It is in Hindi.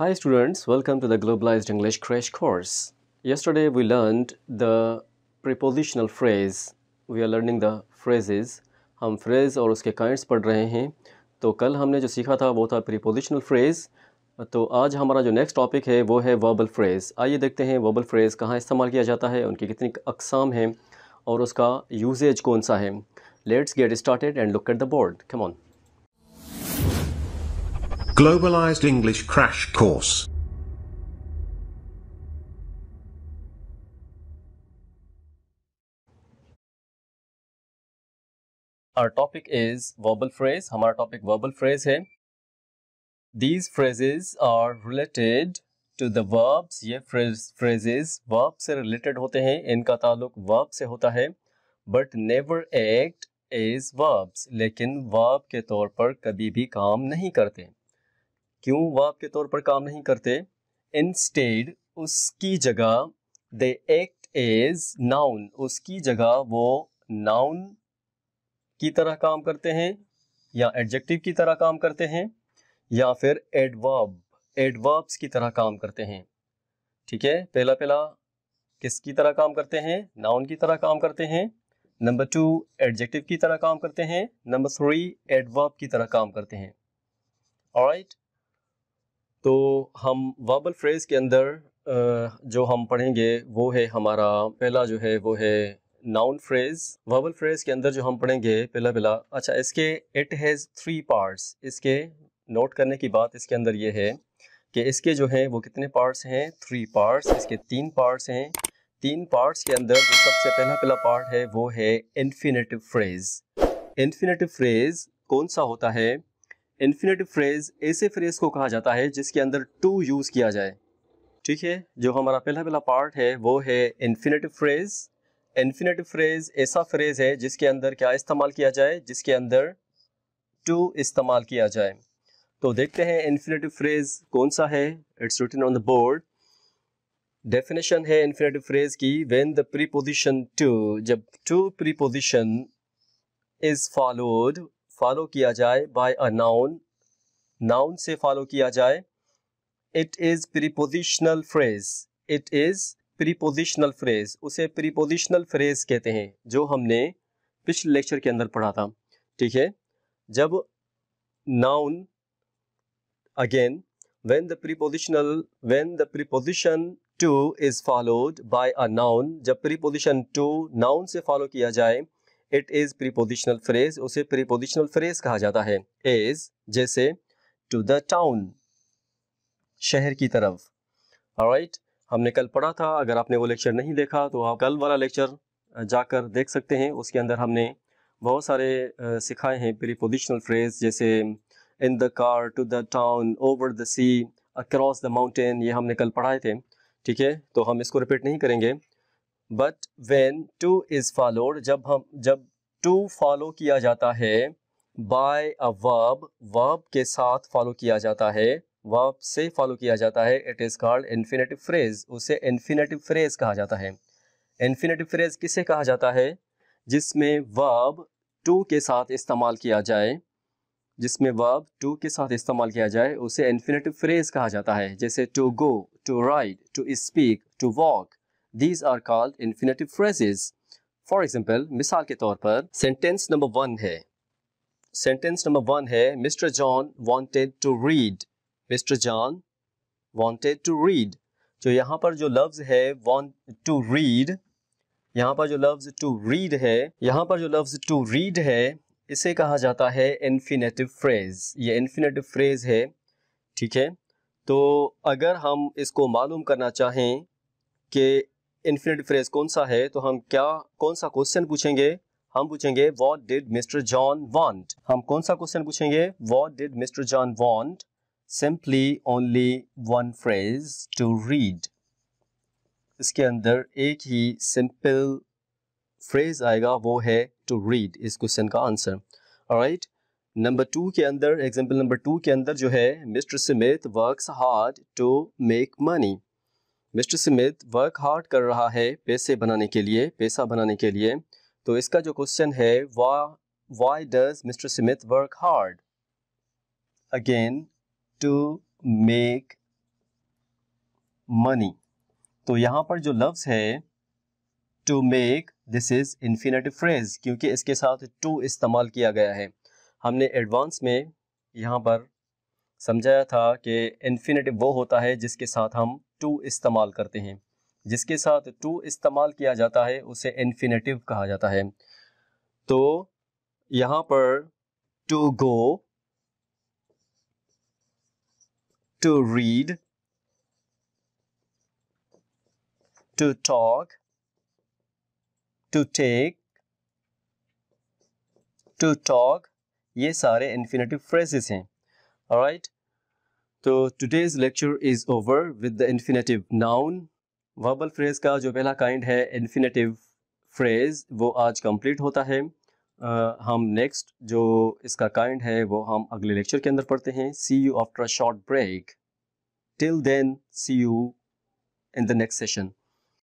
Hi students, welcome to the Globalized English Crash Course. Yesterday we learned the prepositional phrase. We are learning the phrases. हम phrase और उसके kinds पढ़ रहे हैं तो कल हमने जो सीखा था वो था prepositional phrase. तो आज हमारा जो next topic है वो है verbal phrase. आइए देखते हैं verbal phrase कहाँ इस्तेमाल किया जाता है उनकी कितनी अकसाम हैं और उसका usage कौन सा है Let's get started and look at the board. Come on. Globalized English Crash Course our topic is verbal phrase हमारा topic verbal phrase hai. these phrases are related to the verbs ये phrases verb se related hote hain. Inka taluk verb se hota hai. but never act as verbs Lekin verb ke के par kabhi bhi kaam nahi karte hain. क्यों वर्ब के तौर पर काम नहीं करते स्टेड उसकी जगह दे एक्ट एज नाउन उसकी जगह वो नाउन की तरह काम करते हैं या एडजेक्टिव की तरह काम करते हैं या फिर एडवर्ब एडवर्ब्स की तरह काम करते हैं ठीक है पहला पहला किसकी तरह काम करते हैं नाउन की तरह काम करते हैं नंबर टू एडजेक्टिव की तरह काम करते हैं नंबर थ्री एडवर्ब की तरह काम करते हैं ऑलराइट तो हम वर्बल फ्रेज़ के अंदर जो हम पढ़ेंगे वो है हमारा पहला जो है वो है नाउन फ्रेज वर्बल फ्रेज के अंदर जो हम पढ़ेंगे पहला पहला अच्छा इसके इट हैज़ थ्री पार्ट्स इसके नोट करने की बात इसके अंदर ये है कि इसके जो हैं वो कितने पार्ट्स हैं थ्री पार्ट्स इसके तीन पार्ट्स हैं तीन पार्ट्स के अंदर जो सबसे पहला पहला पार्ट है वो है इन्फिनेटिव फ्रेज इन्फिनेटिव फ्रेज कौन सा होता है इन्फिनेटिव फ्रेज ऐसे फ्रेज को कहा जाता है जिसके अंदर टू यूज किया जाए ठीक है जो हमारा पहला पहला पार्ट है वो है इन्फिनेटिव फ्रेज इन्फिनेटिव फ्रेज ऐसा फ्रेज है जिसके अंदर क्या इस्तेमाल किया जाए जिसके अंदर टू इस्तेमाल किया जाए तो देखते हैं इन्फिनेटिव फ्रेज कौन सा है it's written on the board definition है इन्फिनेटिव फ्रेज की वेन द प्रीपोजिशन टू जब to preposition is followed follow किया जाए बाय अ नाउन नाउन से फॉलो किया जाए it is prepositional phrase it is prepositional phrase उसे प्रीपोजिशनल फ्रेज कहते हैं जो हमने पिछले लेक्चर के अंदर पढ़ा था ठीक है जब noun again when the prepositional when the preposition to is followed by a noun जब प्रीपोजिशन टू नाउन से फॉलो किया जाए इट इज प्रीपोजिशनल फ्रेज उसे प्रीपोजिशनल फ्रेज कहा जाता है इज जैसे टू द टाउन शहर की तरफ राइट right? हमने कल पढ़ा था अगर आपने वो लेक्चर नहीं देखा तो आप कल वाला लेक्चर जाकर देख सकते हैं उसके अंदर हमने बहुत सारे सिखाए हैं प्रीपोजिशनल फ्रेज जैसे in the car to the town over the sea across the mountain ये हमने कल पढ़ाए थे ठीक है तो हम इसको रिपीट नहीं करेंगे but when to is followed जब हम जब टू फॉलो किया जाता है बाय अ वर्ब वर्ब के साथ फॉलो किया जाता है वर्ब से फॉलो किया जाता है it is called infinitive phrase उसे इन्फिनेटिव फ्रेज कहा जाता है इन्फिनेटिव फ्रेज किसे कहा जाता है जिसमें वर्ब टू के साथ इस्तेमाल किया जाए जिसमें वर्ब टू के साथ इस्तेमाल किया जाए उसे इन्फिनेटिव फ्रेज कहा जाता है जैसे to go to ride to speak to walk these are called infinitive phrases for example मिसाल के तौर पर सेंटेंस नंबर वन है सेंटेंस नंबर वन है mister John wanted to read mister John wanted to read जो यहाँ पर जो लफ्ज है वांट टू रीड यहाँ पर जो लफ्ज टू रीड है यहाँ पर जो लफ्ज टू रीड है इसे कहा जाता है इन्फिनेटिव फ्रेज ये इन्फिनेटिव फ्रेज है ठीक है तो अगर हम इसको मालूम करना चाहें कि इन्फिनिट फ्रेज कौन सा है तो हम क्या कौन सा क्वेश्चन पूछेंगे हम पूछेंगे what did mister John want हम कौन सा क्वेश्चन पूछेंगे what did mister John want simply only one phrase to read इसके अंदर एक ही सिंपल फ्रेज आएगा वो है टू रीड इस क्वेश्चन का आंसर राइट नंबर टू के अंदर एग्जाम्पल नंबर टू के अंदर जो है mister Smith works hard to make money mister Smith work hard कर रहा है पैसे बनाने के लिए पैसा बनाने के लिए तो इसका जो क्वेश्चन है why does mister Smith work hard again to make money तो यहाँ पर जो लफ्ज़ है to make this is infinitive phrase क्योंकि इसके साथ टू इस्तेमाल किया गया है हमने एडवांस में यहाँ पर समझाया था कि इन्फिनेटिव वो होता है जिसके साथ हम टू इस्तेमाल करते हैं जिसके साथ टू इस्तेमाल किया जाता है उसे इन्फिनेटिव कहा जाता है तो यहां पर to go to read to talk to take to talk ये सारे इन्फिनेटिव फ्रेजेस हैं राइट right? तो today's lecture is over with the infinitive noun verbal phrase का जो पहला काइंड है इन्फिनेटिव फ्रेज वो आज कंप्लीट होता है uh, हम नेक्स्ट जो इसका काइंड है वो हम अगले लेक्चर के अंदर पढ़ते हैं see you after a short break till then see you in the next session